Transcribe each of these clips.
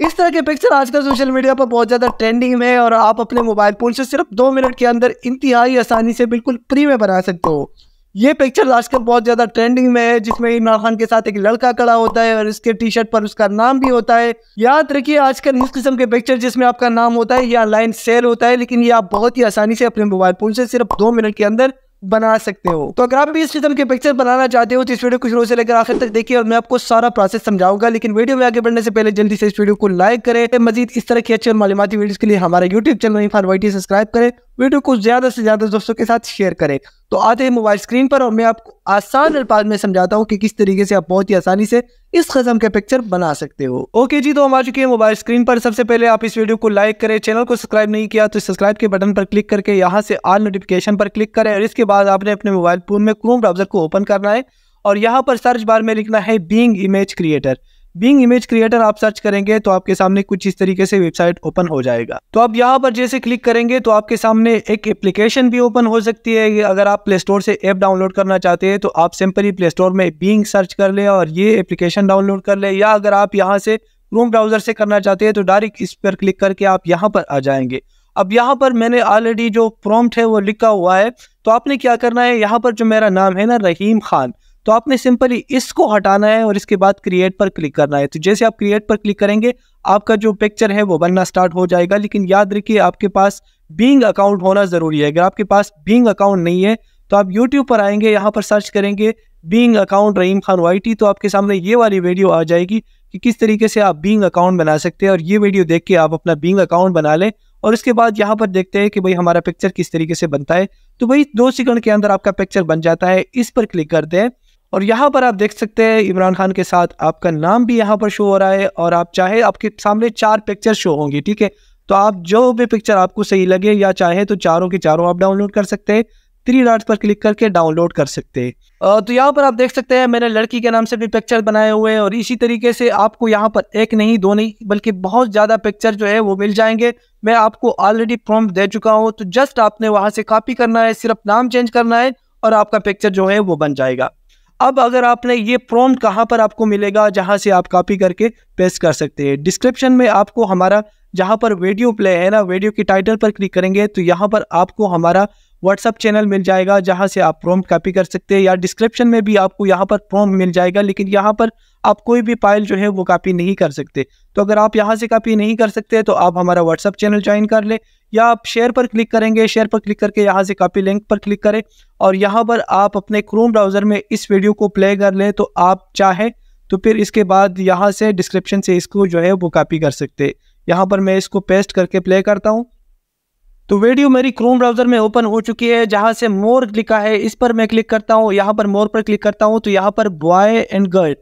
इस तरह के पिक्चर आजकल सोशल मीडिया पर बहुत ज़्यादा ट्रेंडिंग में और आप अपने मोबाइल फ़ोन से सिर्फ दो मिनट के अंदर इंतहाई आसानी से बिल्कुल फ्री में बना सकते हो ये पिक्चर आजकल बहुत ज़्यादा ट्रेंडिंग में है जिसमें इमरान खान के साथ एक लड़का खड़ा होता है और इसके टी शर्ट पर उसका नाम भी होता है याद रखिए आजकल इस किस्म के पिक्चर जिसमें आपका नाम होता है या ऑनलाइन सेल होता है लेकिन ये आप बहुत ही आसानी से अपने मोबाइल फ़ोन से सिर्फ दो मिनट के अंदर बना सकते हो तो अगर आप भी इस किस्म के पिक्चर बनाना चाहते हो तो इस वीडियो को शुरू से लेकर आखिर तक देखिए और मैं आपको सारा प्रोसेस समझाऊंगा लेकिन वीडियो में आगे बढ़ने से पहले जल्दी से इस वीडियो को लाइक करें मजीद इस तरह की अच्छी और मालूमती वीडियो के लिए हमारे यूट्यूब चैनल सब्सक्राइब करें वीडियो को ज़्यादा से ज़्यादा दोस्तों के साथ शेयर करें तो आते हैं मोबाइल स्क्रीन पर और मैं आपको आसान अल्फाज में समझाता हूँ कि किस तरीके से आप बहुत ही आसानी से इस कस्म के पिक्चर बना सकते हो ओके जी तो हम आ चुके हैं मोबाइल स्क्रीन पर सबसे पहले आप इस वीडियो को लाइक करें चैनल को सब्सक्राइब नहीं किया तो सब्सक्राइब के बटन पर क्लिक करके यहाँ से आल नोटिफिकेशन पर क्लिक करें और इसके बाद आपने अपने मोबाइल फ़ोन में क्रोम ब्राउज़र को ओपन करना है और यहाँ पर सर्च बार में लिखना है Bing image creator Bing image creator आप सर्च करेंगे तो आपके सामने कुछ इस तरीके से वेबसाइट ओपन हो जाएगा तो आप यहाँ पर जैसे क्लिक करेंगे तो आपके सामने एक एप्लीकेशन भी ओपन हो सकती है अगर आप प्ले स्टोर से ऐप डाउनलोड करना चाहते हैं तो आप सिंपली प्ले स्टोर में बींग सर्च कर ले और ये एप्लीकेशन डाउनलोड कर ले या अगर आप यहाँ से क्रोम ब्राउजर से करना चाहते हैं तो डायरेक्ट इस पर क्लिक करके आप यहाँ पर आ जाएंगे अब यहाँ पर मैंने ऑलरेडी जो प्रॉम्प्ट है वो लिखा हुआ है तो आपने क्या करना है यहाँ पर जो मेरा नाम है ना रहीम खान तो आपने सिंपली इसको हटाना है और इसके बाद क्रिएट पर क्लिक करना है तो जैसे आप क्रिएट पर क्लिक करेंगे आपका जो पिक्चर है वो बनना स्टार्ट हो जाएगा लेकिन याद रखिए आपके पास बींग अकाउंट होना ज़रूरी है अगर आपके पास बींग अकाउंट नहीं है तो आप यूट्यूब पर आएंगे यहाँ पर सर्च करेंगे Bing account Rahim Khan Y तो आपके सामने ये वाली वीडियो आ जाएगी कि किस तरीके से आप बींग अकाउंट बना सकते हैं और ये वीडियो देख के आप अपना बींग अकाउंट बना लें और उसके बाद यहाँ पर देखते हैं कि भाई हमारा पिक्चर किस तरीके से बनता है तो भाई दो सेकंड के अंदर आपका पिक्चर बन जाता है इस पर क्लिक करते हैं और यहाँ पर आप देख सकते हैं इमरान खान के साथ आपका नाम भी यहाँ पर शो हो रहा है और आप चाहे आपके सामने चार पिक्चर शो होंगी ठीक है तो आप जो भी पिक्चर आपको सही लगे या चाहे तो चारों के चारों आप डाउनलोड कर सकते हैं थ्री डॉट्स पर क्लिक करके डाउनलोड कर सकते हैं तो यहाँ पर आप देख सकते हैं मैंने लड़की के नाम से भी पिक्चर बनाए हुए हैं और इसी तरीके से आपको यहाँ पर एक नहीं दो नहीं बल्कि बहुत ज़्यादा पिक्चर जो है वो मिल जाएंगे मैं आपको ऑलरेडी प्रॉम्प्ट दे चुका हूँ तो जस्ट आपने वहाँ से कॉपी करना है सिर्फ नाम चेंज करना है और आपका पिक्चर जो है वो बन जाएगा अब अगर आपने ये प्रोम कहाँ पर आपको मिलेगा जहाँ से आप कॉपी करके पेस्ट कर सकते हैं डिस्क्रिप्शन में आपको हमारा जहाँ पर वीडियो प्ले है ना वीडियो की टाइटल पर क्लिक करेंगे तो यहाँ पर आपको हमारा व्हाट्सअप चैनल मिल जाएगा जहाँ से आप प्रोम कॉपी कर सकते हैं या डिस्क्रिप्शन में भी आपको यहाँ पर प्रोम मिल जाएगा लेकिन यहाँ पर आप कोई भी फाइल जो है वो कॉपी नहीं कर सकते तो अगर आप यहाँ से कॉपी नहीं कर सकते तो आप हमारा व्हाट्सअप चैनल ज्वाइन कर लें या आप शेयर पर क्लिक करेंगे शेयर पर क्लिक करके यहाँ से कॉपी लिंक पर क्लिक करें और यहाँ पर आप अपने क्रोम ब्राउज़र में इस वीडियो को प्ले कर लें तो आप चाहें तो फिर इसके बाद यहाँ से डिस्क्रिप्शन से इसको जो है वो कॉपी कर सकते यहाँ पर मैं इसको पेस्ट करके प्ले करता हूँ तो वीडियो मेरी क्रोम ब्राउज़र में ओपन हो चुकी है जहाँ से मोर लिखा है इस पर मैं क्लिक करता हूँ यहाँ पर मोर पर क्लिक करता हूँ तो यहाँ पर बॉय एंड गर्ल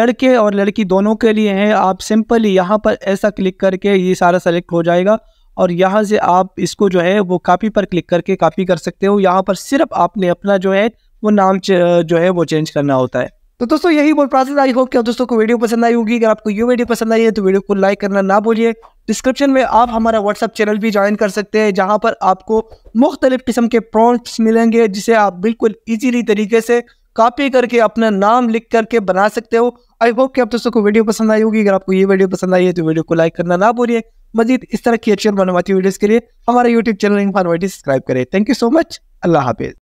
लड़के और लड़की दोनों के लिए हैं आप सिंपली यहाँ पर ऐसा क्लिक करके ये सारा सेलेक्ट हो जाएगा और यहाँ से आप इसको जो है वो कापी पर क्लिक करके कापी कर सकते हो यहाँ पर सिर्फ आपने अपना जो है वो नाम जो है वो चेंज करना होता है तो दोस्तों यही बोल प्रोसेस आई होप कि आप दोस्तों को वीडियो पसंद आई होगी अगर आपको ये वीडियो पसंद आई है तो वीडियो को लाइक करना ना भूलिए डिस्क्रिप्शन में आप हमारा व्हाट्सअप चैनल भी ज्वाइन कर सकते हैं जहाँ पर आपको मुख्तलिफ किस्म के प्रॉन्ट्स मिलेंगे जिसे आप बिल्कुल ईजीली तरीके से कॉपी करके अपना नाम लिख करके बना सकते हो आई होप कि आप दोस्तों को वीडियो पसंद आई होगी अगर आपको ये वीडियो पसंद आई है तो वीडियो को लाइक करना ना भूलिए मजीद इस तरह की अच्छी और मनवाती वीडियोस के लिए हमारे यूट्यूब चैनल इन्फान सब्सक्राइब करें थैंक यू सो मच अल्लाह हाफिज़